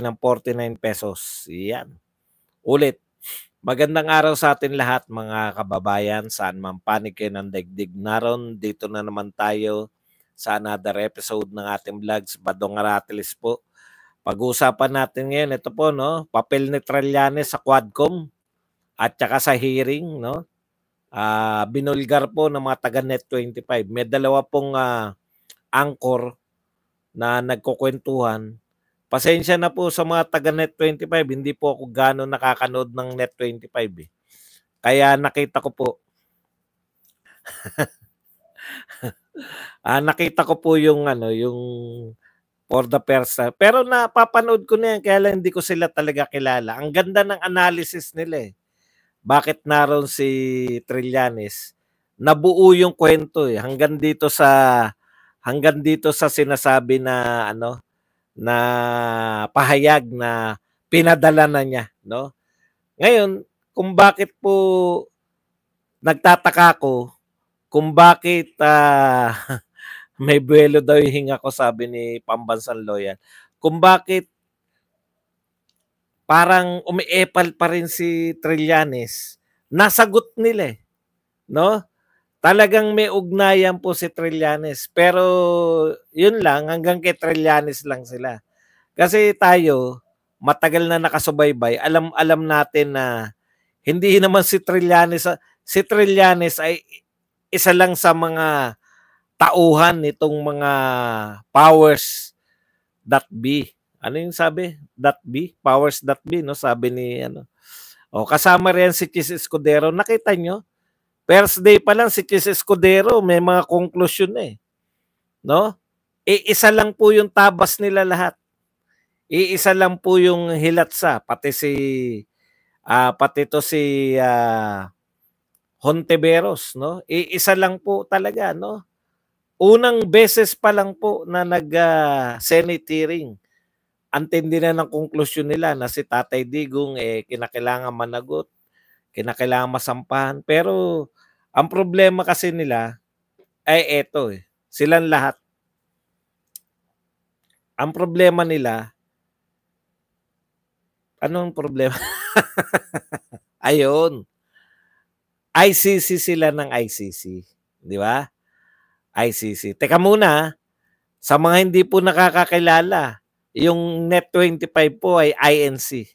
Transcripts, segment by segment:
ng 49 pesos. Yan. Ulit, magandang araw sa atin lahat mga kababayan. Saan man panig kayo ng daigdig naron, dito na naman tayo sa another episode ng ating vlogs. Badong Aratilis po. Pag-uusapan natin ngayon, ito po, no? Papel ni Trillanes sa Quadcom at saka sa hearing, no? Uh, binulgar po ng mga taga-net 25. May dalawa pong uh, anchor na nagkukwentuhan Pasensya na po sa mga taga Net25, hindi po ako gano'n nakakanood ng Net25 eh. Kaya nakita ko po ah, nakita ko po yung ano, yung for the first Pero napapanood ko na yan, kaya lang hindi ko sila talaga kilala. Ang ganda ng analysis nila eh. Bakit naroon si Trillanes? Nabuo yung kwento eh. Hanggang dito sa hanggang dito sa sinasabi na ano na pahayag na pinadala na niya, no? Ngayon, kung bakit po nagtataka ko kung bakit uh, may buwelo daw yung hinga ko sabi ni Pambansang Loyan. Kung bakit parang umiepal pa rin si Trillanes. Nasagot nila eh. No? talagang may ugnayan po si Trillanes. Pero yun lang, hanggang kay Trillanes lang sila. Kasi tayo, matagal na nakasubaybay, alam alam natin na hindi naman si Trillanes si Trillanes ay isa lang sa mga tauhan nitong mga powers that be. Ano yung sabi? That be? Powers that be, no? Sabi ni ano. O, kasama rin si Chis Escudero. Nakita nyo, First day pa lang si Chis Escudero, may mga conclusion eh. No? Iisa e, lang po yung tabas nila lahat. Iisa e, lang po yung hilatsa, pati si uh, pati to si uh, Honteveros, no? Iisa e, lang po talaga, no? Unang beses pa lang po na nag-Senate ah, uh, hearing. Antindi na ng konklusyon nila na si Tatay Digong eh kinakailangan managot kinakailangan masampahan. Pero ang problema kasi nila ay eto eh. Silang lahat. Ang problema nila, anong problema? Ayun. ICC sila ng ICC. Di ba? ICC. Teka muna, sa mga hindi po nakakakilala, yung Net25 po ay INC.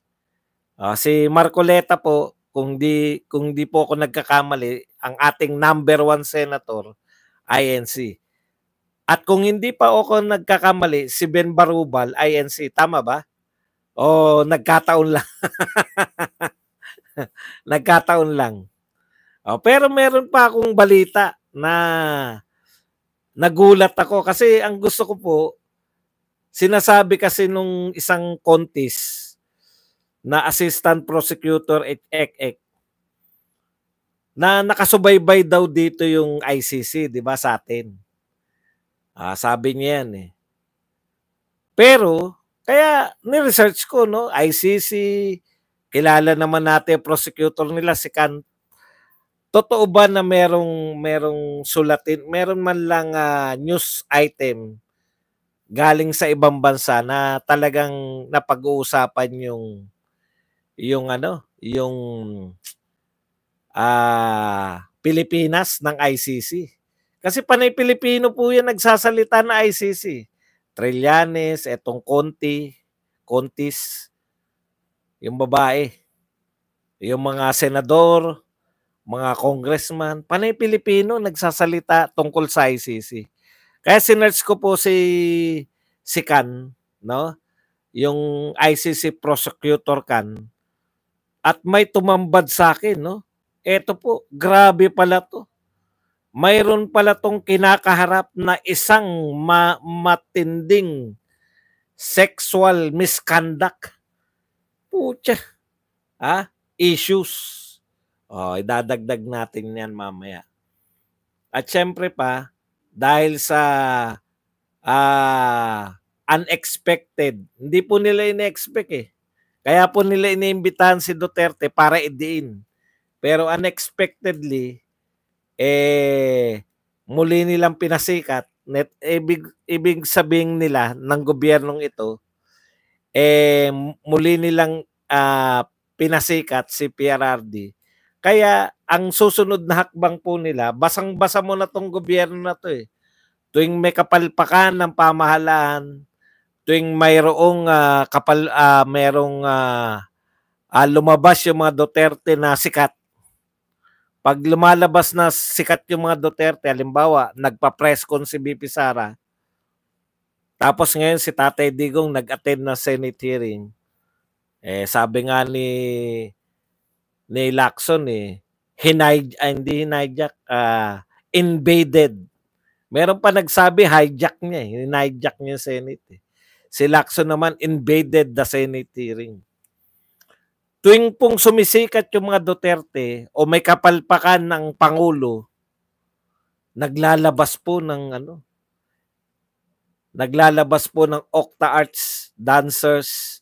Uh, ah, si Marcoleta po, kung di kung di po ako nagkakamali, ang ating number one senator INC. At kung hindi pa ako nagkakamali, si Ben Barubal INC, tama ba? O nagkataon lang. nagkataon lang. O, pero meron pa akong balita na nagulat ako kasi ang gusto ko po sinasabi kasi nung isang contest na assistant prosecutor at ek na nakasubaybay daw dito yung ICC, 'di ba sa atin. Ah, sabi niya yan eh. Pero kaya ni-research ko no, ICC kilala naman natin prosecutor nila si Kant. Totoo ba na merong merong sulatin, meron man lang uh, news item galing sa ibang bansa na talagang napag-uusapan yung yung ano, yung ah uh, Pilipinas ng ICC. Kasi panay Pilipino po 'yung nagsasalita na ICC. Trillanes, etong Conti, Contis, yung babae, yung mga senador, mga congressman, panay Pilipino nagsasalita tungkol sa ICC. Kaya sinerts ko po si si Kan, no? Yung ICC prosecutor Kan, at may tumambad sa akin, no? Eto po, grabe pala to. Mayroon pala tong kinakaharap na isang ma- matinding sexual misconduct. Pucha. Ha? Issues. Oh, idadagdag natin 'yan mamaya. At syempre pa, dahil sa uh, unexpected, hindi po nila inexpect eh. Kaya po nila iniimbitahan si Duterte para idiin. Pero unexpectedly, eh, muli nilang pinasikat. Net, ibig, ibig sabihin nila ng gobyernong ito, eh, muli nilang uh, pinasikat si PRRD. Kaya ang susunod na hakbang po nila, basang-basa mo na tong gobyerno na to eh. Tuwing may kapalpakan ng pamahalaan, tuwing mayroong uh, kapal uh, merong uh, uh, lumabas yung mga Duterte na sikat. Pag lumalabas na sikat yung mga Duterte, halimbawa, nagpa-press con si BP Sara, tapos ngayon si Tatay Digong nag-attend na Senate hearing. Eh, sabi nga ni ni Lacson eh, hinay, ah, hindi hinijack, uh, invaded. Meron pa nagsabi hijack niya eh, hinijack niya Senate eh. Si Lacson naman invaded the Senate hearing. Tuwing pong sumisikat yung mga Duterte o may kapalpakan ng Pangulo, naglalabas po ng ano, naglalabas po ng Octa Arts Dancers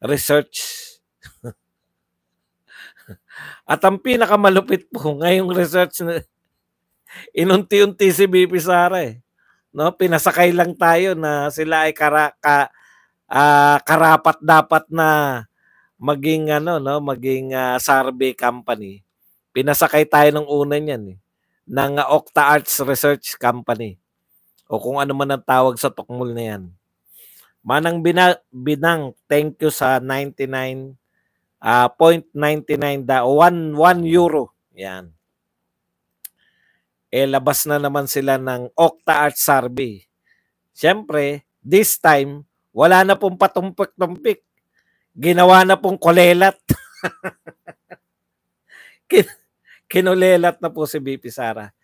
Research at ang pinakamalupit po ngayong research na inunti-unti si BP Sara eh no pinasakay lang tayo na sila ay kara, ka, uh, ah, karapat dapat na maging ano no maging uh, ah, survey company pinasakay tayo ng una niyan eh ng uh, Octa Arts Research Company o kung ano man ang tawag sa tukmul na yan Manang bina, binang thank you sa 99 uh, 0.99 da 1 1 euro yan eh labas na naman sila ng Okta Art Survey. Siyempre, this time, wala na pong patumpik-tumpik. Ginawa na pong kolelat. Kin- kinulelat na po si BP Sara.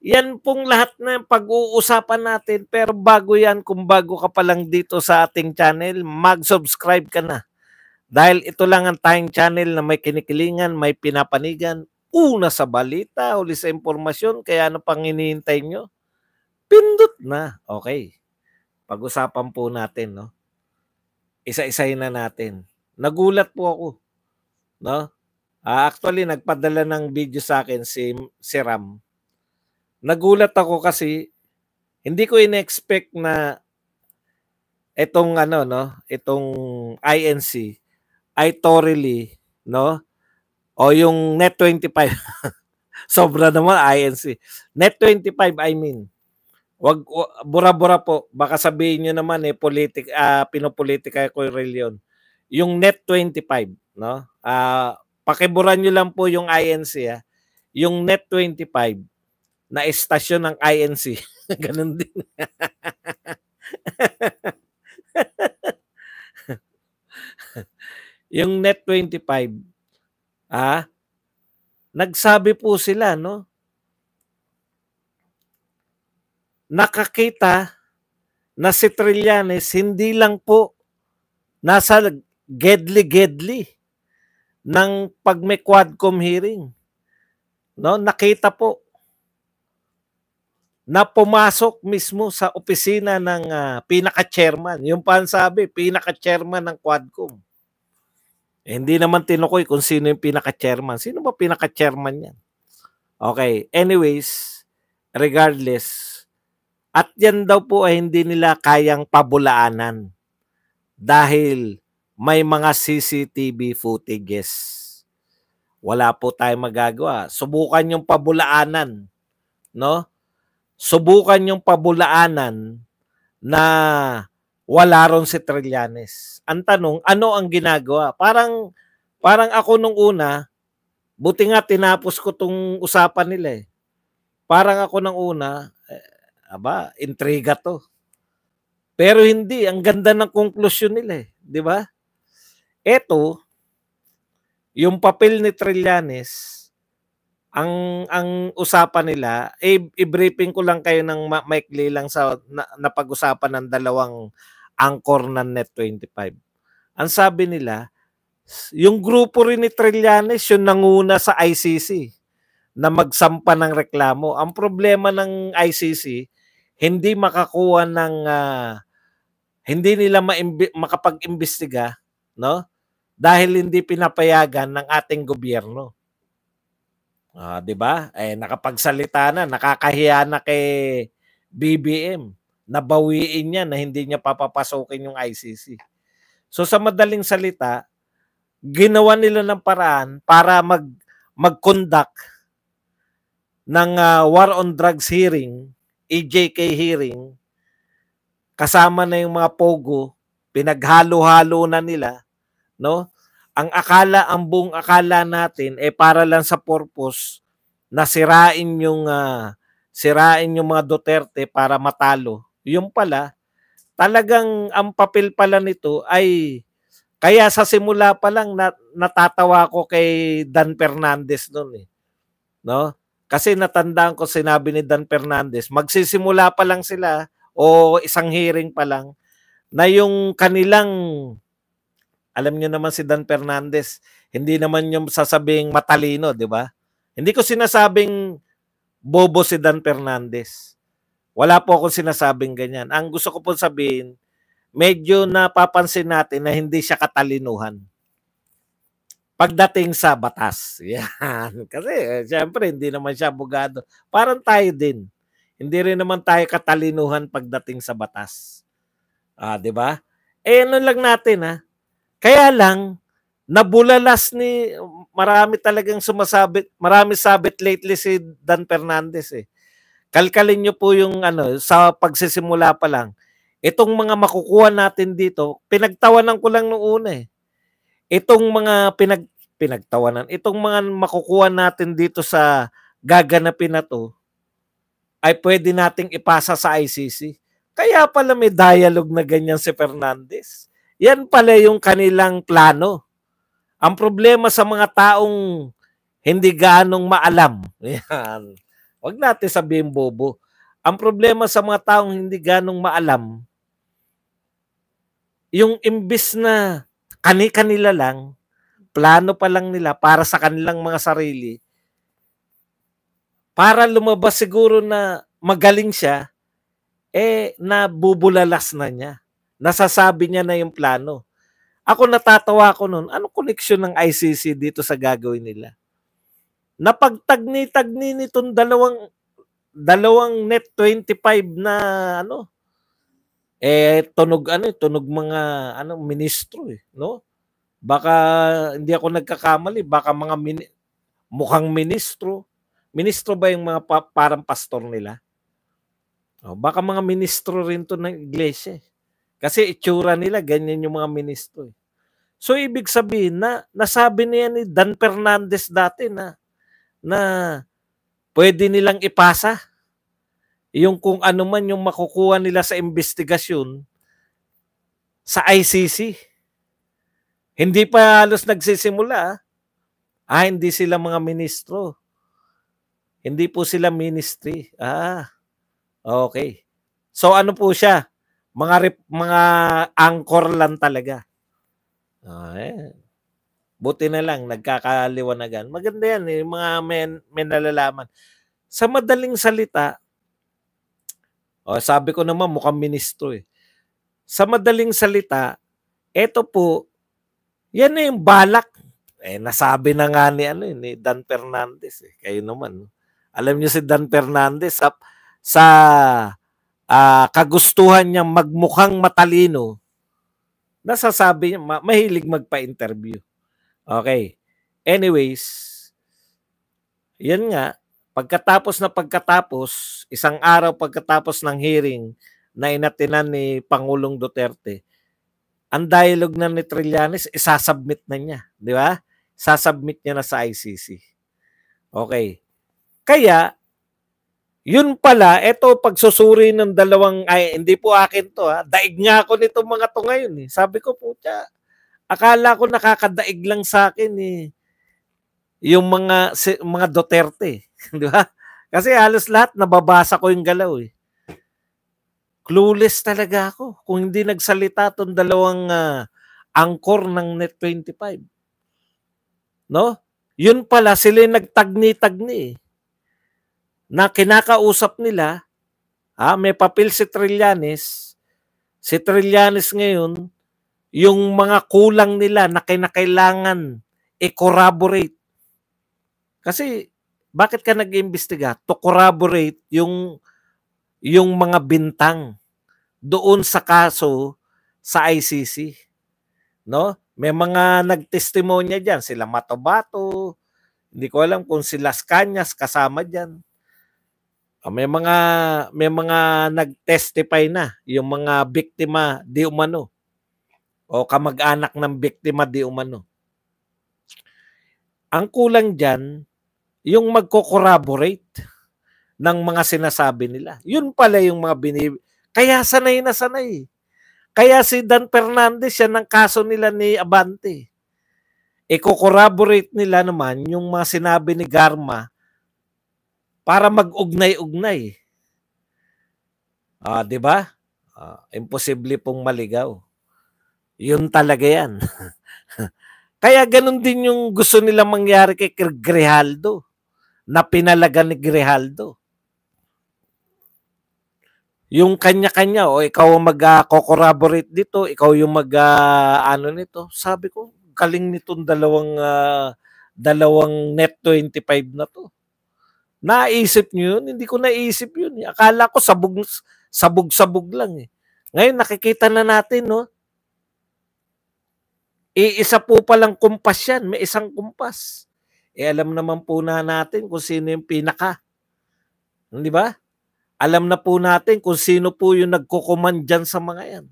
Yan pong lahat na pag-uusapan natin. Pero bago yan, kung bago ka pa lang dito sa ating channel, mag-subscribe ka na. Dahil ito lang ang tayong channel na may kinikilingan, may pinapanigan, una sa balita, huli sa impormasyon, kaya ano pang hinihintay nyo? Pindot na. Okay. Pag-usapan po natin, no? Isa-isahin na natin. Nagulat po ako. No? Uh, actually, nagpadala ng video sa akin si, si Ram. Nagulat ako kasi hindi ko inexpect na itong ano no, itong INC ay thoroughly no o yung net 25. Sobra naman INC. Net 25 I mean. Wag bura-bura po. Baka sabihin niyo naman eh politik uh, ah, pinopolitika ko Relion. Yung net 25, no? Ah, uh, pakiburan niyo lang po yung INC ha. Ah. Yung net 25 na estasyon ng INC. Ganun din. yung net 25 Ah, nagsabi po sila, no? Nakakita na si Trillanes hindi lang po nasa gedli-gedli ng pagme quadcom hearing. No, nakita po na pumasok mismo sa opisina ng uh, pinaka-chairman. Yung pa pinaka-chairman ng Quadcom. Eh, hindi naman tinukoy kung sino yung pinaka-chairman. Sino ba pinaka-chairman yan? Okay. Anyways, regardless, at yan daw po ay hindi nila kayang pabulaanan dahil may mga CCTV footages. Wala po tayong magagawa. Subukan yung pabulaanan, no? Subukan yung pabulaanan na wala ron si Trillanes. Ang tanong, ano ang ginagawa? Parang parang ako nung una, buti nga tinapos ko tong usapan nila eh. Parang ako nang una, eh, aba, intriga to. Pero hindi, ang ganda ng konklusyon nila eh, 'di ba? Ito yung papel ni Trillanes ang ang usapan nila, eh, i-briefing ko lang kayo ng Mike Lee lang sa na, napag-usapan ng dalawang angkor ng Net25. Ang sabi nila, yung grupo rin ni Trillanes, yung nanguna sa ICC na magsampa ng reklamo. Ang problema ng ICC, hindi makakuha ng uh, hindi nila makapag-imbestiga, no? Dahil hindi pinapayagan ng ating gobyerno. Uh, 'di ba? Eh nakapagsalita na, nakakahiya na kay BBM nabawiin niya na hindi niya papapasukin yung ICC. So sa madaling salita, ginawa nila ng paraan para mag mag-conduct ng uh, war on drugs hearing, EJK hearing, kasama na yung mga pogo, pinaghalo-halo na nila, no? Ang akala, ang buong akala natin eh para lang sa purpose na sirain yung uh, sirain yung mga Duterte para matalo yung pala, talagang ang papel pala nito ay kaya sa simula pa lang nat, natatawa ko kay Dan Fernandez noon eh. No? Kasi natandaan ko sinabi ni Dan Fernandez, magsisimula pa lang sila o isang hearing pa lang na yung kanilang alam niyo naman si Dan Fernandez, hindi naman yung sasabing matalino, di ba? Hindi ko sinasabing bobo si Dan Fernandez. Wala po akong sinasabing ganyan. Ang gusto ko po sabihin, medyo napapansin natin na hindi siya katalinuhan pagdating sa batas. Yan. Kasi, eh, syempre, hindi naman siya abogado. Parang tayo din. Hindi rin naman tayo katalinuhan pagdating sa batas. Ah, di ba? Eh, ano lang natin, ha? Ah. Kaya lang, nabulalas ni, marami talagang sumasabit, marami sabit lately si Dan Fernandez, eh. Kalkalin nyo po yung ano, sa pagsisimula pa lang. Itong mga makukuha natin dito, pinagtawanan ko lang noong eh. Itong mga pinag, pinagtawanan, itong mga makukuha natin dito sa gaganapin na to, ay pwede nating ipasa sa ICC. Kaya pala may dialogue na ganyan si Fernandez. Yan pala yung kanilang plano. Ang problema sa mga taong hindi gaanong maalam. Yan. Huwag natin sabihin bobo. Ang problema sa mga taong hindi ganong maalam, yung imbis na kani-kanila lang, plano pa lang nila para sa kanilang mga sarili, para lumabas siguro na magaling siya, eh nabubulalas na niya. Nasasabi niya na yung plano. Ako natatawa ko noon, anong connection ng ICC dito sa gagawin nila? napagtagni-tagni nitong dalawang dalawang net 25 na ano eh tunog ano eh, tunog mga ano ministro eh no baka hindi ako nagkakamali baka mga mini, mukhang ministro ministro ba yung mga pa, parang pastor nila oh, baka mga ministro rin to ng iglesia eh. kasi itsura nila ganyan yung mga ministro eh. so ibig sabihin na nasabi niya ni Dan Fernandez dati na na pwede nilang ipasa yung kung ano man yung makukuha nila sa investigasyon sa ICC. Hindi pa halos nagsisimula. Ah. ah, hindi sila mga ministro. Hindi po sila ministry. Ah, okay. So ano po siya? Mga rip, mga anchor lang talaga. Ah, eh. Buti na lang, nagkakaliwanagan. Maganda yan, yung eh, mga may, may nalalaman. Sa madaling salita, oh, sabi ko naman, mukhang ministro eh. Sa madaling salita, eto po, yan na yung balak. Eh, nasabi na nga ni, ano, eh, ni Dan Fernandez. Eh. Kayo naman. Alam niyo si Dan Fernandez sa, sa uh, kagustuhan niyang magmukhang matalino, nasasabi niya, ma- mahilig magpa-interview. Okay. Anyways, yun nga, pagkatapos na pagkatapos, isang araw pagkatapos ng hearing na inatinan ni Pangulong Duterte, ang dialogue na ni Trillanes, isasubmit na niya. Di ba? Sasubmit niya na sa ICC. Okay. Kaya, yun pala, eto pagsusuri ng dalawang, ay, hindi po akin to ha, daig nga ako nitong mga to ngayon eh. Sabi ko po, tya, Akala ko nakakadaig lang sa akin eh yung mga si, mga Duterte, di ba? Kasi halos lahat nababasa ko yung galaw eh. Clueless talaga ako kung hindi nagsalita tong dalawang uh, angkor ng Net 25. No? Yun pala sila yung nagtagni-tagni eh. Na kinakausap nila, ha, ah, may papil si Trillanes. Si Trillanes ngayon, yung mga kulang nila na kinakailangan i-corroborate. Kasi bakit ka nag-imbestiga? To corroborate yung yung mga bintang doon sa kaso sa ICC. No? May mga nagtestimonya diyan, sila Matobato, hindi ko alam kung si Las Cañas kasama diyan. Ah, may mga may mga nagtestify na yung mga biktima di umano o kamag-anak ng biktima di umano. Ang kulang dyan, yung magko-corroborate ng mga sinasabi nila. Yun pala yung mga binib... Kaya sanay na sanay. Kaya si Dan Fernandez, yan ang kaso nila ni Abante. iko corroborate nila naman yung mga sinabi ni Garma para mag-ugnay-ugnay. Ah, 'di ba? Ah, imposible pong maligaw. Yun talaga yan. Kaya ganun din yung gusto nilang mangyari kay Grijaldo na pinalaga ni Grijaldo. Yung kanya-kanya, o ikaw ang mag-corroborate dito, ikaw yung mag-ano nito. Sabi ko, kaling nitong dalawang uh, dalawang net 25 na to. Naisip niyo yun? Hindi ko naisip yun. Akala ko sabog sabog lang eh. Ngayon nakikita na natin no, Iisa po palang kumpas yan. May isang kumpas. E alam naman po na natin kung sino yung pinaka. Hindi ba? Alam na po natin kung sino po yung nagkukuman dyan sa mga yan.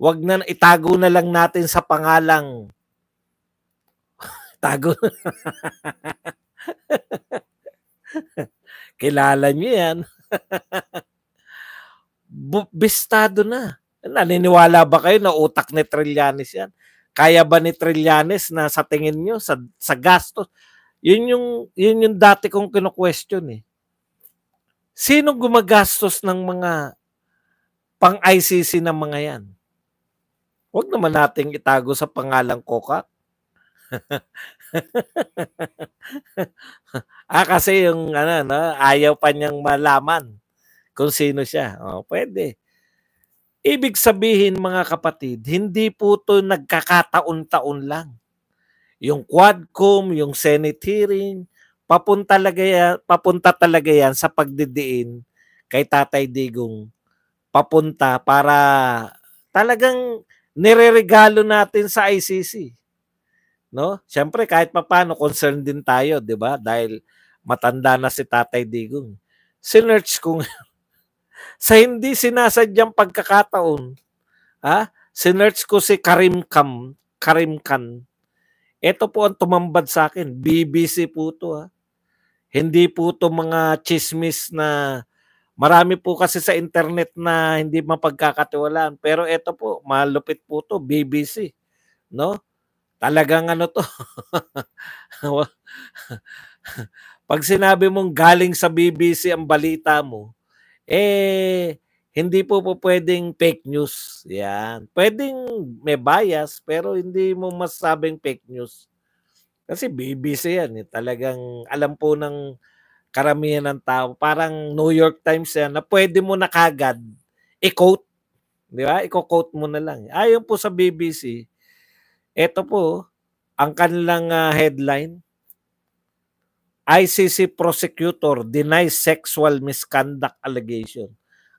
Huwag na itago na lang natin sa pangalang tago. Kilala niyo yan. Bistado na. Naniniwala ba kayo na utak ni Trillanes yan? Kaya ba ni Trillanes na sa tingin nyo, sa, sa gastos? Yun yung, yun yung dati kong kino-question eh. Sino gumagastos ng mga pang-ICC ng mga yan? Huwag naman nating itago sa pangalang Coca. ah, kasi yung ano, no, ayaw pa niyang malaman kung sino siya. O, oh, pwede. Ibig sabihin mga kapatid, hindi po to nagkakataon-taon lang. Yung Quadcom, yung Senate hearing, papunta talaga yan, papunta talaga yan sa pagdidiin kay Tatay Digong papunta para talagang nireregalo natin sa ICC. No? Siyempre kahit papaano concerned din tayo, 'di ba? Dahil matanda na si Tatay Digong. Sinerch kung sa hindi sinasadyang pagkakataon, ha? sinerts ko si Karim Kam, Karim Khan. Ito po ang tumambad sa akin. BBC po to, ha? Hindi po to mga chismis na marami po kasi sa internet na hindi mapagkakatiwalaan. Pero ito po, malupit po to, BBC. No? Talagang ano to. Pag sinabi mong galing sa BBC ang balita mo, eh, hindi po po pwedeng fake news. Yan. Pwedeng may bias, pero hindi mo masabing fake news. Kasi BBC yan. Eh, talagang alam po ng karamihan ng tao. Parang New York Times yan na pwede mo na kagad i-quote. Di ba? I-quote mo na lang. Ayon po sa BBC, eto po, ang kanilang uh, headline, ICC prosecutor denies sexual misconduct allegation.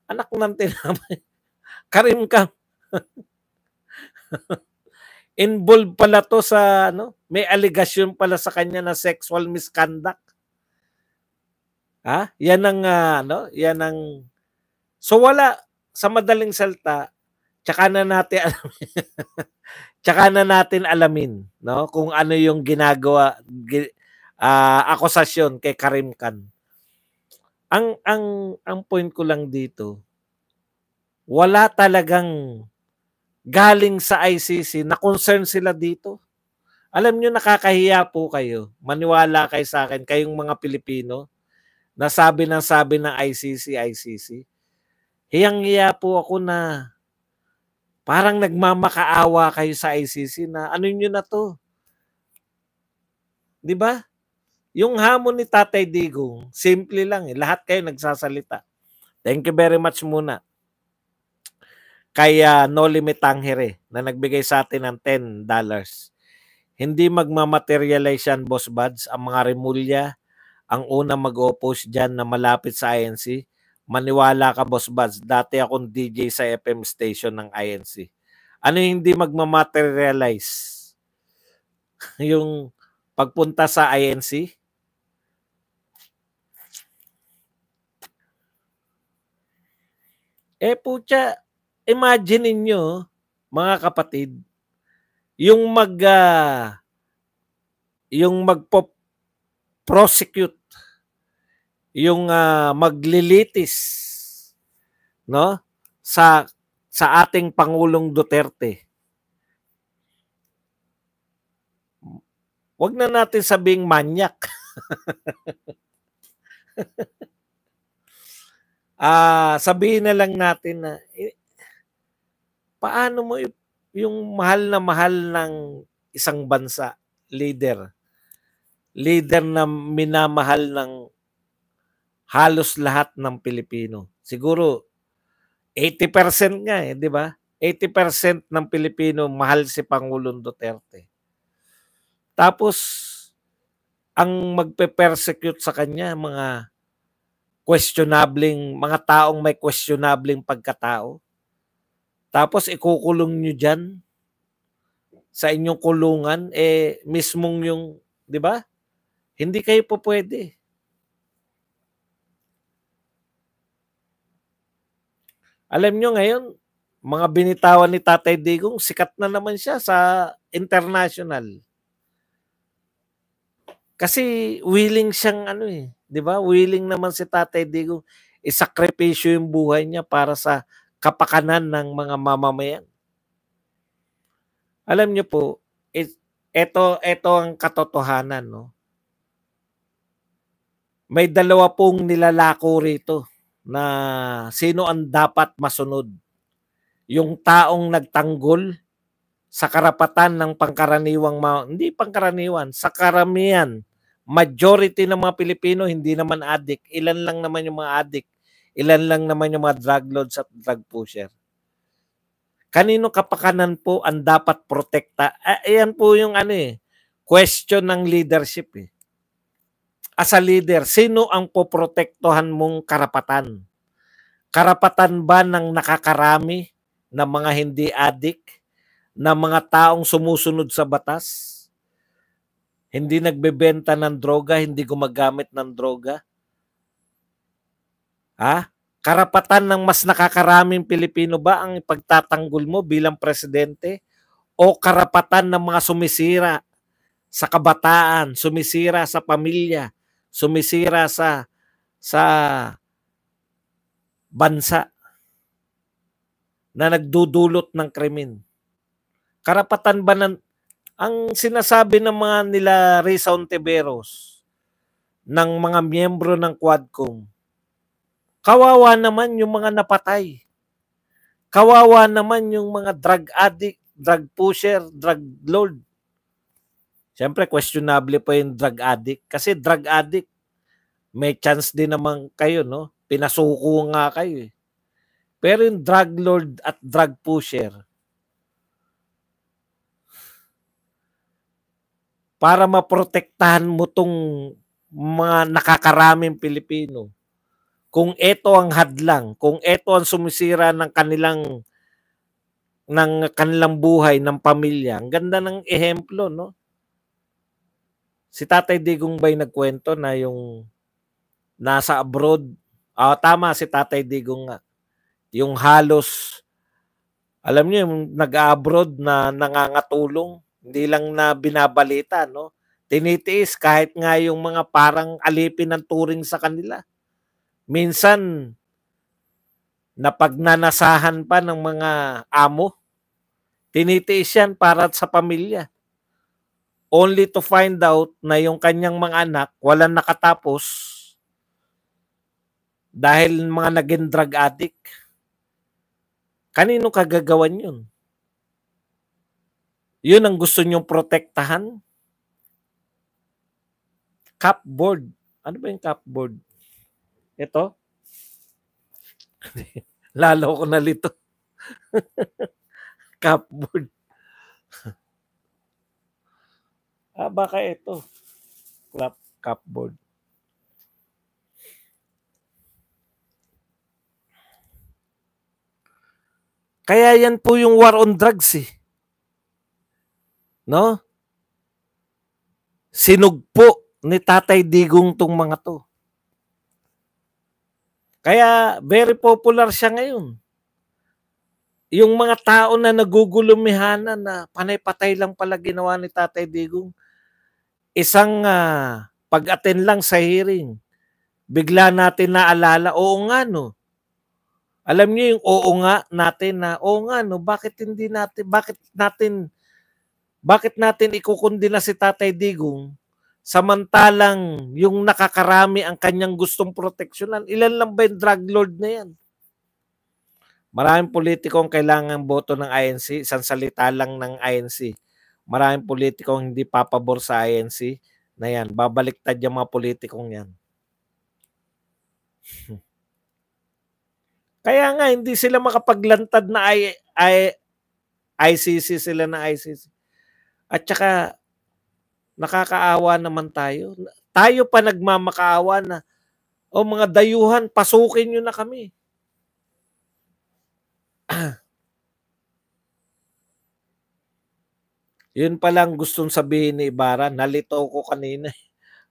Anak ng tinamay. Karim ka. Involved pala to sa ano, may allegation pala sa kanya na sexual misconduct. Ha? Yan ang uh, ano, yan ang So wala sa madaling salta, tsaka na natin alamin. tsaka na natin alamin, no? Kung ano yung ginagawa gi- uh, akusasyon kay Karim Khan. Ang ang ang point ko lang dito, wala talagang galing sa ICC na concern sila dito. Alam nyo, nakakahiya po kayo. Maniwala kayo sa akin, kayong mga Pilipino, na sabi ng sabi ng ICC, ICC. Hiyang-hiya po ako na parang nagmamakaawa kayo sa ICC na ano nyo na to? 'Di ba? Yung hamon ni Tatay Digong, simple lang eh. Lahat kayo nagsasalita. Thank you very much muna. Kaya uh, No Limit Tangere na nagbigay sa atin ng $10. Hindi magmamaterialize yan, Boss Buds. Ang mga remulya, ang una mag-oppose dyan na malapit sa INC. Maniwala ka, Boss Buds. Dati akong DJ sa FM station ng INC. Ano yung hindi magmamaterialize? yung pagpunta sa INC, Eh putya, imagine niyo mga kapatid, yung mag uh, yung magpo prosecute yung uh, maglilitis no sa sa ating pangulong Duterte. Wag na natin sabing manyak. ah, sabihin na lang natin na eh, paano mo yung mahal na mahal ng isang bansa, leader, leader na minamahal ng halos lahat ng Pilipino. Siguro 80% nga eh, di ba? 80% ng Pilipino mahal si Pangulong Duterte. Tapos ang magpe-persecute sa kanya mga questionabling, mga taong may questionabling pagkatao. Tapos ikukulong nyo dyan sa inyong kulungan, eh mismong yung, di ba? Hindi kayo po pwede. Alam nyo ngayon, mga binitawan ni Tatay Digong, sikat na naman siya sa international. Kasi willing siyang ano eh, Di ba? Willing naman si Tatay Digo isakripisyo yung buhay niya para sa kapakanan ng mga mamamayan. Alam niyo po, ito, ito ang katotohanan. No? May dalawa pong nilalako rito na sino ang dapat masunod. Yung taong nagtanggol sa karapatan ng pangkaraniwang, hindi pangkaraniwan, sa karamihan majority ng mga Pilipino hindi naman addict. Ilan lang naman yung mga addict. Ilan lang naman yung mga drug lords at drug pusher. Kanino kapakanan po ang dapat protekta? Ah, ayan po yung ano eh, question ng leadership eh. As a leader, sino ang poprotektohan mong karapatan? Karapatan ba ng nakakarami, ng mga hindi addict, ng mga taong sumusunod sa batas? Hindi nagbebenta ng droga, hindi gumagamit ng droga. Ha? Karapatan ng mas nakakaraming Pilipino ba ang pagtatanggol mo bilang presidente? O karapatan ng mga sumisira sa kabataan, sumisira sa pamilya, sumisira sa sa bansa na nagdudulot ng krimen. Karapatan ba ng ang sinasabi ng mga nila Risa Teberos ng mga miyembro ng Quadcom, kawawa naman yung mga napatay. Kawawa naman yung mga drug addict, drug pusher, drug lord. Siyempre, questionable po yung drug addict. Kasi drug addict, may chance din naman kayo, no? Pinasuko nga kayo eh. Pero yung drug lord at drug pusher, para maprotektahan mo tong mga nakakaraming Pilipino. Kung ito ang hadlang, kung ito ang sumisira ng kanilang ng kanilang buhay, ng pamilya. Ang ganda ng ehemplo, no? Si Tatay Digong ba'y nagkwento na yung nasa abroad? Ah, oh, tama, si Tatay Digong nga. Yung halos, alam niyo, yung nag-abroad na nangangatulong hindi lang na binabalita, no? Tinitiis kahit nga yung mga parang alipin ng turing sa kanila. Minsan, napagnanasahan pa ng mga amo. Tinitiis yan para sa pamilya. Only to find out na yung kanyang mga anak walang nakatapos dahil mga naging drug addict. Kanino kagagawan yun? Yun ang gusto niyong protektahan? Cupboard. Ano ba yung cupboard? Ito? Lalo ko nalito. cupboard. ah, baka ito. Clap cupboard. Kaya yan po yung war on drugs eh. No? Sinugpo ni Tatay Digong tong mga to. Kaya very popular siya ngayon. Yung mga tao na nagugulumihana na panay-patay lang pala ginawa ni Tatay Digong, isang uh, pag-attend lang sa hearing, bigla natin naalala, oo nga no. Alam niyo yung oo nga natin na oo nga no, bakit hindi natin bakit natin bakit natin ikukundina si Tatay Digong samantalang yung nakakarami ang kanyang gustong proteksyonan? Ilan lang ba yung drug lord na yan? Maraming politikong kailangan boto ng INC, isang salita lang ng INC. Maraming politikong hindi papabor sa INC na yan. Babaliktad yung mga politikong yan. Kaya nga, hindi sila makapaglantad na I, I, ICC sila na ICC. At saka, nakakaawa naman tayo. Tayo pa nagmamakaawa na, o oh, mga dayuhan, pasukin nyo na kami. Yun palang gustong sabihin ni Ibarra, nalito ko kanina eh,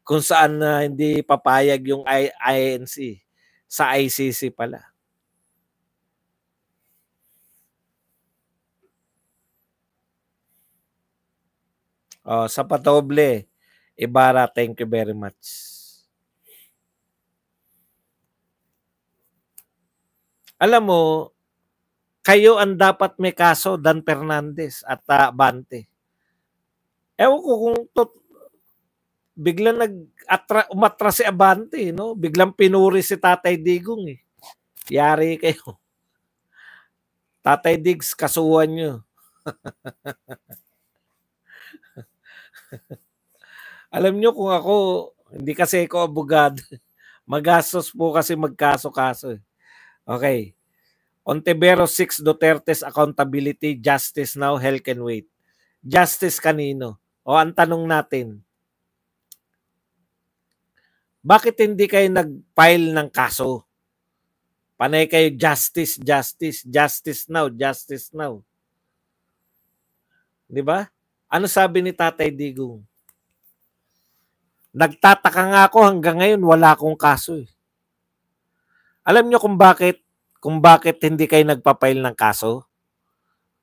kung saan na hindi papayag yung I- INC sa ICC pala. Oh, sa patoble. Ibarra, thank you very much. Alam mo, kayo ang dapat may kaso, Dan Fernandez at uh, Bante. Ewan ko kung tot biglang nag atra, umatra si Abante, no? Biglang pinuri si Tatay Digong eh. Yari kayo. Tatay Digs, kasuhan nyo. Alam nyo kung ako, hindi kasi ako abogad. Magastos po kasi magkaso-kaso. Eh. Okay. Ontivero 6 Duterte's accountability, justice now, hell can wait. Justice kanino? O ang tanong natin, bakit hindi kayo nag-file ng kaso? Panay kayo justice, justice, justice now, justice now. 'Di ba? Ano sabi ni Tatay Digong? Nagtataka nga ako hanggang ngayon wala akong kaso eh. Alam nyo kung bakit kung bakit hindi kayo nagpapail ng kaso?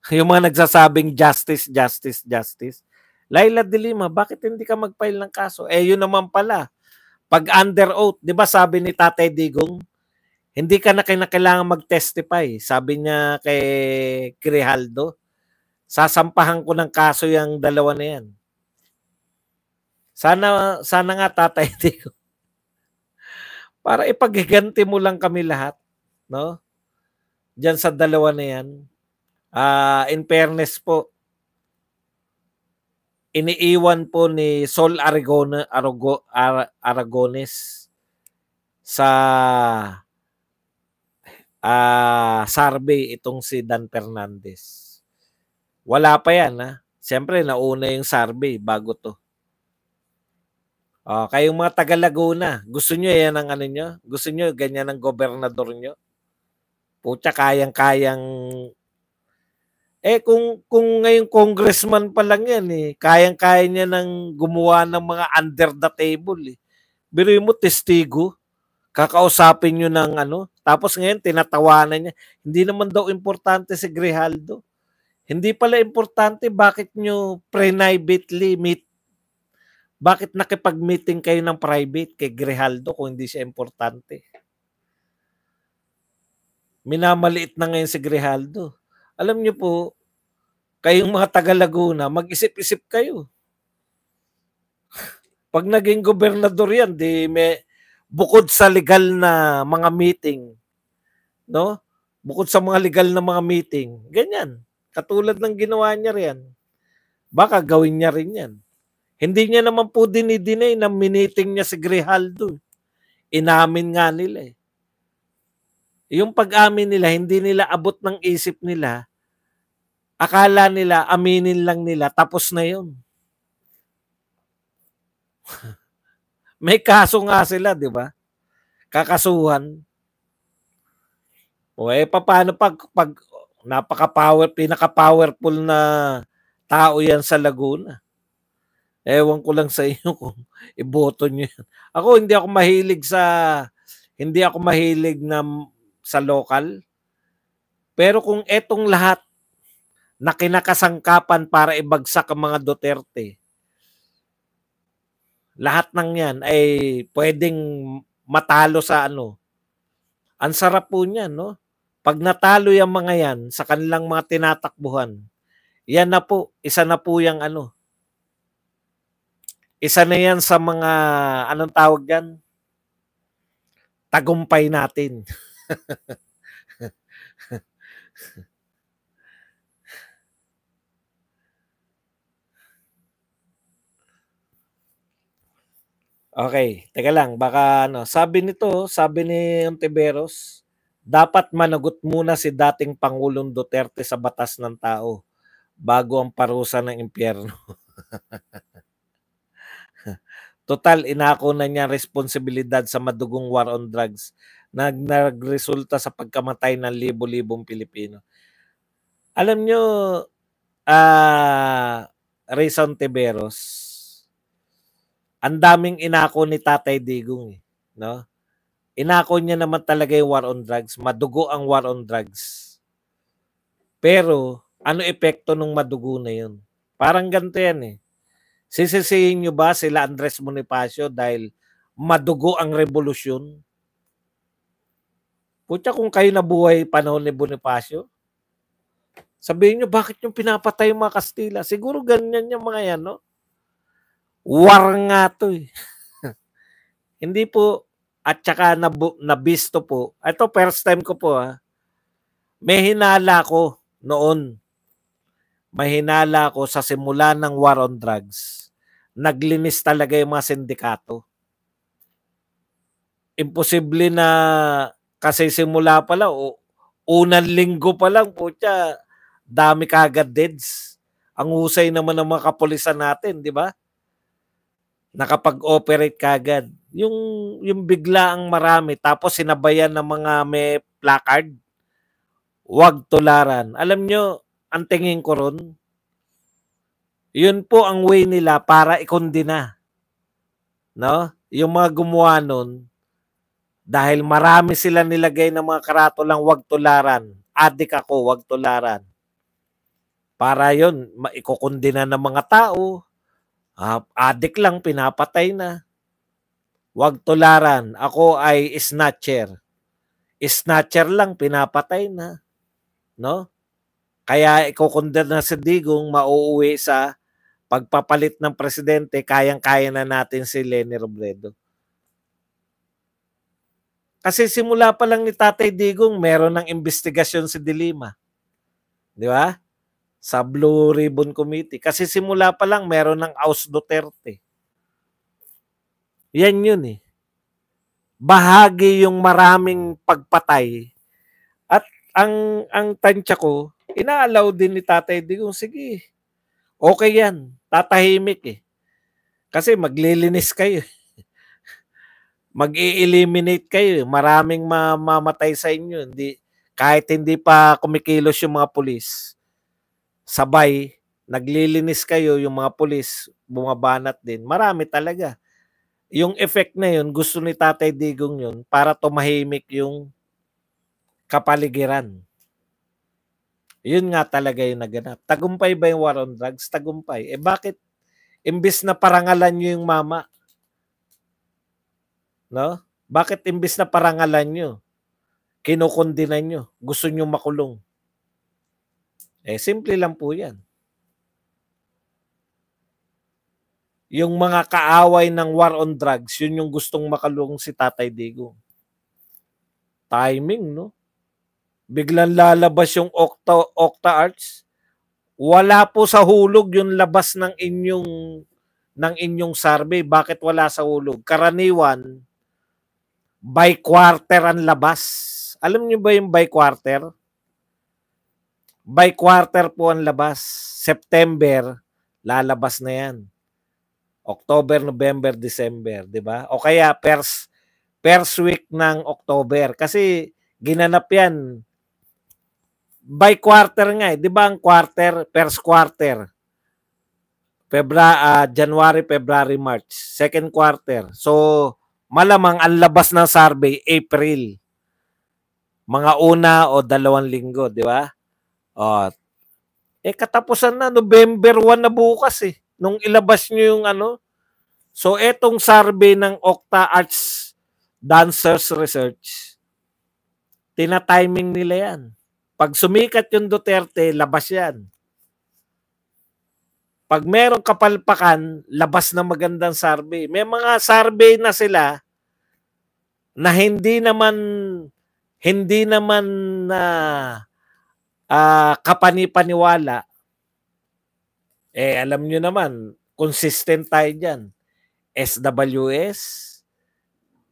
Yung mga nagsasabing justice, justice, justice. Laila De Lima, bakit hindi ka magpail ng kaso? Eh yun naman pala. Pag under oath, 'di ba sabi ni Tatay Digong, hindi ka na kailangan mag-testify. Sabi niya kay Grijaldo, Sasampahan ko ng kaso yung dalawa na yan. Sana, sana nga tatay ko. Para ipaghiganti mo lang kami lahat. No? Diyan sa dalawa na yan. Uh, in fairness po, iniiwan po ni Sol Aragona, Arago, Ar, Aragones sa uh, survey itong si Dan Fernandez. Wala pa yan, ha? Siyempre, nauna yung survey eh, bago to. Oh, kayong mga taga Laguna, gusto nyo yan ang ano nyo? Gusto nyo ganyan ang gobernador nyo? Pucha, kayang-kayang... Eh, kung, kung ngayon congressman pa lang yan, eh, kayang-kaya niya ng gumawa ng mga under the table. Eh. Biro mo, testigo, kakausapin nyo ng ano, tapos ngayon tinatawanan niya. Hindi naman daw importante si Grijaldo. Hindi pala importante bakit nyo privately meet. Bakit nakipag-meeting kayo ng private kay Grijaldo kung hindi siya importante? Minamaliit na ngayon si Grijaldo. Alam nyo po, kayong mga taga Laguna, mag-isip-isip kayo. Pag naging gobernador yan, di may, bukod sa legal na mga meeting, no? Bukod sa mga legal na mga meeting, ganyan. Katulad ng ginawa niya riyan, baka gawin niya rin yan. Hindi niya naman po dinidinay na miniting niya si Grijaldo. Inamin nga nila eh. Yung pag-amin nila, hindi nila abot ng isip nila. Akala nila, aminin lang nila, tapos na yun. May kaso nga sila, di ba? Kakasuhan. O eh, paano pag, pag Napaka-power, pinaka-powerful na tao yan sa Laguna. Ewan ko lang sa inyo kung iboto nyo yan. Ako hindi ako mahilig sa, hindi ako mahilig na sa local. Pero kung etong lahat na kinakasangkapan para ibagsak ang mga Duterte, lahat ng yan ay pwedeng matalo sa ano. Ang sarap po niyan, no? Pag natalo yung mga yan sa kanilang mga tinatakbuhan, yan na po, isa na po yung ano. Isa na yan sa mga, anong tawag yan? Tagumpay natin. Okay, teka lang, baka ano, sabi nito, sabi ni Ontiveros, dapat managot muna si dating Pangulong Duterte sa batas ng tao bago ang parusa ng impyerno. Total, inako na niya responsibilidad sa madugong war on drugs na nagresulta sa pagkamatay ng libo-libong Pilipino. Alam nyo, uh, ah, Ray Santiveros, ang daming inako ni Tatay Digong, eh, no? Inako niya naman talaga yung war on drugs. Madugo ang war on drugs. Pero, ano epekto nung madugo na yun? Parang ganito yan eh. Sisisihin niyo ba sila Andres Bonifacio dahil madugo ang revolusyon? Putya, kung kayo nabuhay panahon ni Bonifacio, sabihin niyo bakit yung pinapatay yung mga Kastila? Siguro ganyan yung mga yan, no? War nga to eh. Hindi po, at saka nabu- nabisto po. Ito first time ko po ha. May hinala ko noon. May hinala ko sa simula ng war on drugs. Naglinis talaga yung mga sindikato. Imposible na kasi simula pa lang, o, unang linggo pa lang, putya, dami kagad deads. Ang husay naman ng mga kapulisan natin, di ba? nakapag-operate kagad. Yung, yung bigla ang marami, tapos sinabayan ng mga may placard, Huwag tularan. Alam nyo, ang tingin ko ron, yun po ang way nila para ikondina. No? Yung mga gumawa nun, dahil marami sila nilagay ng mga karato lang, wag tularan. Adik ako, huwag tularan. Para yun, maikukundina ng mga tao, Uh, ah, adik lang, pinapatay na. Huwag tularan. Ako ay snatcher. Snatcher lang, pinapatay na. No? Kaya ikukundar na sa digong mauuwi sa pagpapalit ng presidente, kayang-kaya na natin si Lenny Robredo. Kasi simula pa lang ni Tatay Digong, meron ng investigasyon si Dilima. Di ba? sa Blue Ribbon Committee. Kasi simula pa lang, meron ng Aus Duterte. Yan yun eh. Bahagi yung maraming pagpatay. At ang, ang tansya ko, inaalaw din ni Tatay Digong, sige, okay yan, tatahimik eh. Kasi maglilinis kayo. Eh. Mag-i-eliminate kayo. Eh. Maraming mamamatay sa inyo. Hindi, kahit hindi pa kumikilos yung mga pulis sabay, naglilinis kayo, yung mga pulis, bumabanat din. Marami talaga. Yung effect na yun, gusto ni Tatay Digong yun para tumahimik yung kapaligiran. Yun nga talaga yung naganap. Tagumpay ba yung war on drugs? Tagumpay. Eh bakit? Imbis na parangalan nyo yung mama. No? Bakit imbis na parangalan nyo? Kinukundinan nyo. Gusto nyo makulong. Eh, simple lang po yan. Yung mga kaaway ng war on drugs, yun yung gustong makalung si Tatay Digo. Timing, no? Biglang lalabas yung Octa, Octa Arts. Wala po sa hulog yung labas ng inyong ng inyong survey. Bakit wala sa hulog? Karaniwan, by quarter ang labas. Alam niyo ba yung by quarter? by quarter po ang labas. September, lalabas na yan. October, November, December, di ba? O kaya first, first week ng October. Kasi ginanap yan by quarter nga eh. Di ba ang quarter, first quarter? Febra, uh, January, February, March. Second quarter. So, malamang ang labas ng survey, April. Mga una o dalawang linggo, di ba? Uh, eh katapusan na November 1 na bukas eh nung ilabas nyo yung ano. So etong survey ng Octa Arts Dancers Research, tinatiming nila yan. Pag sumikat yung Duterte, labas yan. Pag merong kapalpakan, labas na magandang survey. May mga survey na sila na hindi naman hindi naman na uh, uh, kapanipaniwala, eh alam nyo naman, consistent tayo dyan. SWS,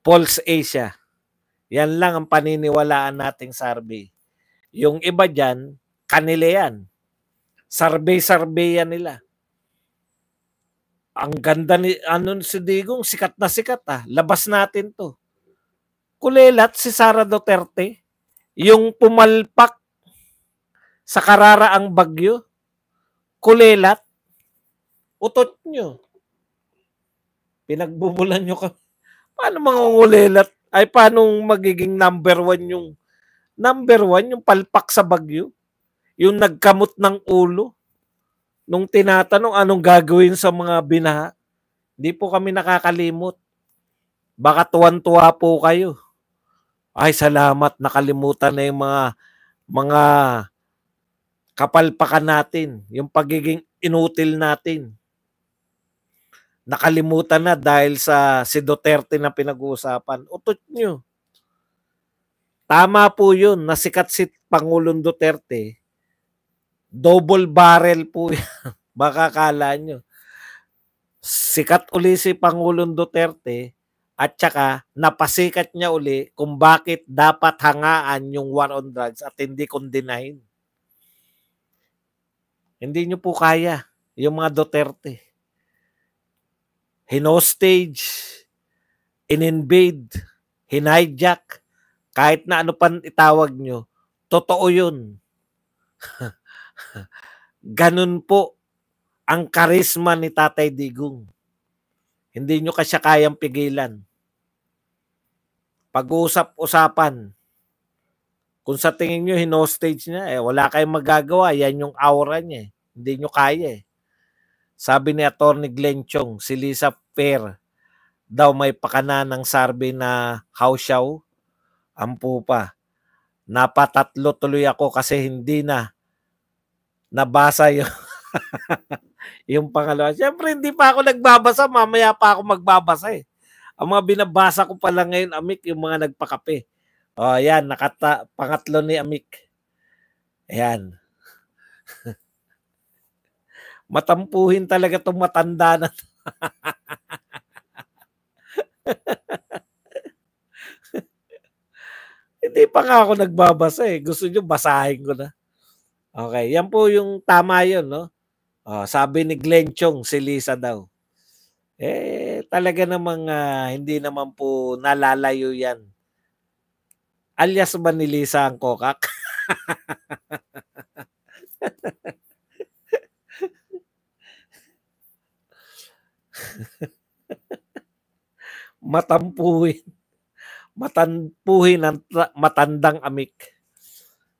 Pulse Asia. Yan lang ang paniniwalaan nating survey. Yung iba dyan, kanila yan. Survey-survey yan nila. Ang ganda ni, ano si Digong, sikat na sikat ah. Labas natin to. Kulelat si Sara Duterte, yung pumalpak sa karara ang bagyo, kulelat, utot nyo. Pinagbubulan nyo ka. Paano mangungulelat? Ay, paano magiging number one yung number one, yung palpak sa bagyo? Yung nagkamot ng ulo? Nung tinatanong anong gagawin sa mga binaha? Hindi po kami nakakalimot. Baka tuwan-tuwa po kayo. Ay, salamat. Nakalimutan na yung mga mga kapalpakan natin, yung pagiging inutil natin. Nakalimutan na dahil sa si Duterte na pinag-uusapan. Utot nyo. Tama po yun, nasikat si Pangulong Duterte. Double barrel po yan. Baka kala nyo. Sikat uli si Pangulong Duterte at saka napasikat niya uli kung bakit dapat hangaan yung war on drugs at hindi kondinahin. Hindi nyo po kaya. Yung mga Duterte. Hinostage, in-invade, hinijack, kahit na ano pan itawag nyo, totoo yun. Ganun po ang karisma ni Tatay Digong. Hindi nyo kasi kayang pigilan. Pag-usap-usapan, kung sa tingin nyo, hinostage niya, eh, wala kayong magagawa. Yan yung aura niya. Eh. Hindi nyo kaya. Eh. Sabi ni Atty. Glenn Chong, si Lisa Fair daw may pakana ng survey na hausyaw. Ampu pa. Napatatlo tuloy ako kasi hindi na nabasa yung yung pangalawa. Siyempre, hindi pa ako nagbabasa. Mamaya pa ako magbabasa eh. Ang mga binabasa ko pala ngayon, amik, yung mga nagpakape. Oh, ayan, nakata pangatlo ni Amik. Ayan. Matampuhin talaga tong matanda na. To. Hindi pa nga ako nagbabasa eh. Gusto nyo basahin ko na. Okay, yan po yung tama yun, no? Oh, sabi ni Glenn Chong, si Lisa daw. Eh, talaga namang uh, hindi naman po nalalayo yan alias Manilisa ang kokak. matampuhin matampuhin ang matandang amik.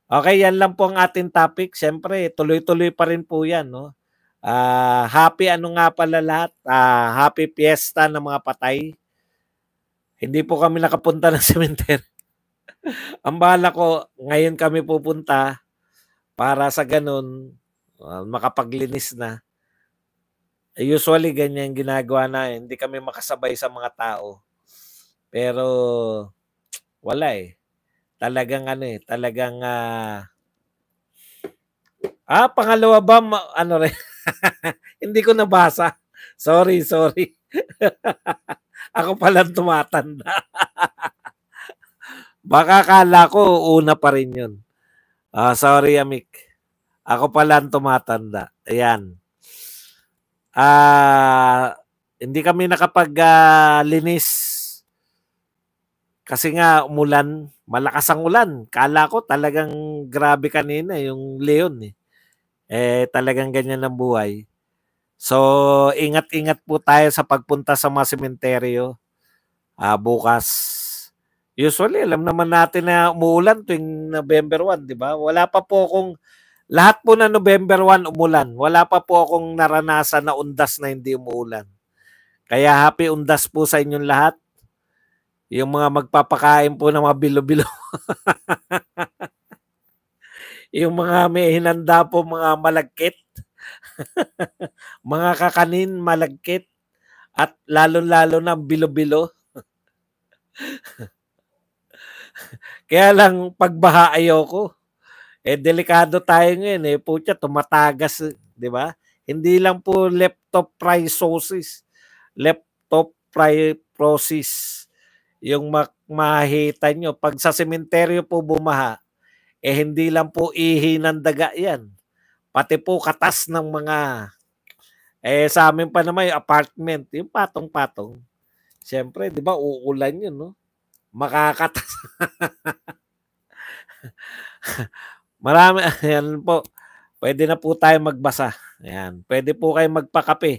Okay, yan lang po ang ating topic. Siyempre, tuloy-tuloy pa rin po yan. No? Uh, happy ano nga pala lahat. Uh, happy fiesta ng mga patay. Hindi po kami nakapunta ng cemetery. Ang bala ko, ngayon kami pupunta para sa ganun, ah, makapaglinis na. Usually, ganyan ginagawa na. Hindi kami makasabay sa mga tao. Pero, wala eh. Talagang ano eh, talagang... Uh... Ah, pangalawa ba? Ma- ano rin? Hindi ko nabasa. Sorry, sorry. Ako palang tumatanda. Baka kala ko una pa rin yun. Uh, sorry, Amik. Ako pala ang tumatanda. Ayan. Ah... Uh, hindi kami nakapaglinis. Ah, Kasi nga umulan, malakas ang ulan. Kala ko talagang grabe kanina eh, yung Leon eh. Eh talagang ganyan ang buhay. So ingat-ingat po tayo sa pagpunta sa mga sementeryo uh, bukas. Usually, alam naman natin na umulan tuwing November 1, di ba? Wala pa po akong, lahat po na November 1 umulan, wala pa po akong naranasan na undas na hindi umulan. Kaya happy undas po sa inyong lahat. Yung mga magpapakain po ng mga bilo-bilo. yung mga may hinanda po mga malagkit. mga kakanin, malagkit. At lalo-lalo na bilo-bilo. Kaya lang pagbaha ayoko. Eh delikado tayo ngayon eh. Putya tumatagas, 'di ba? Hindi lang po laptop prisosis. Laptop prisosis. Yung mak mahita nyo. Pag sa sementeryo po bumaha, eh hindi lang po ihi ng daga yan. Pati po katas ng mga eh sa amin pa naman yung apartment, yung patong-patong. Siyempre, 'di ba, uulan 'yun, no? makakatas. Marami, ayan po. Pwede na po tayo magbasa. Ayan. Pwede po kayo magpakape.